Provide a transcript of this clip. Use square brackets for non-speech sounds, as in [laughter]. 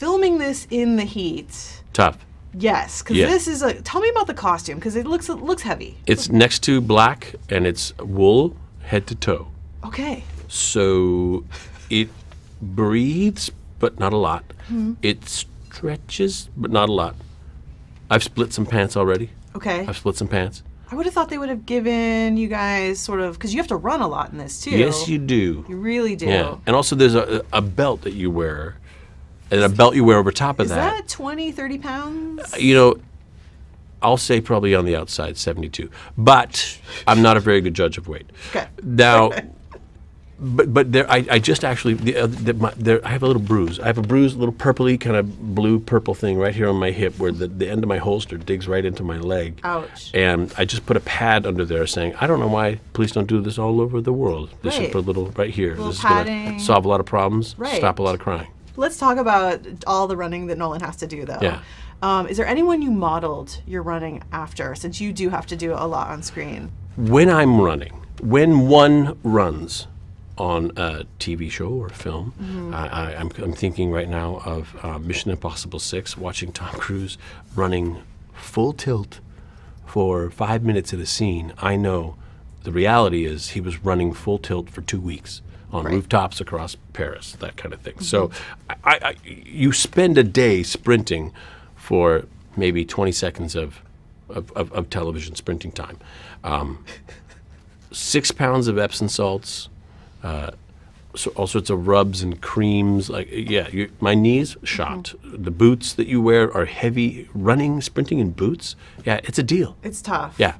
filming this in the heat. Tough. Yes, because yeah. this is a. Tell me about the costume because it looks it looks heavy. It's next to black and it's wool head to toe. Okay. So, it breathes but not a lot. Mm-hmm. It stretches but not a lot. I've split some pants already. Okay. I've split some pants. I would have thought they would have given you guys sort of because you have to run a lot in this too. Yes, you do. You really do. Yeah, and also there's a, a belt that you wear and a belt you wear over top of Is that. Is that 20, 30 pounds? Uh, you know, I'll say probably on the outside 72, but I'm not a very good judge of weight. Okay. Now, [laughs] but but there, I, I just actually the, uh, the, my, there, I have a little bruise. I have a bruise, a little purpley kind of blue purple thing right here on my hip, where the, the end of my holster digs right into my leg. Ouch! And I just put a pad under there, saying, I don't know why police don't do this all over the world. They right. should put a little right here. Little this padding. is going to solve a lot of problems, right. stop a lot of crying. Let's talk about all the running that Nolan has to do, though. Yeah. Um, is there anyone you modeled your running after, since you do have to do a lot on screen? When I'm running, when one runs on a TV show or film, mm-hmm. I, am thinking right now of uh, Mission Impossible 6, watching Tom Cruise running full tilt for five minutes at a scene. I know the reality is he was running full tilt for two weeks on right. rooftops across Paris, that kind of thing. Mm -hmm. So I, I, you spend a day sprinting for maybe 20 seconds of, of, of, of television sprinting time. Um, six pounds of Epsom salts, uh, so all sorts of rubs and creams. Like yeah, you, my knees shot. Mm -hmm. The boots that you wear are heavy. Running, sprinting in boots. Yeah, it's a deal. It's tough. Yeah.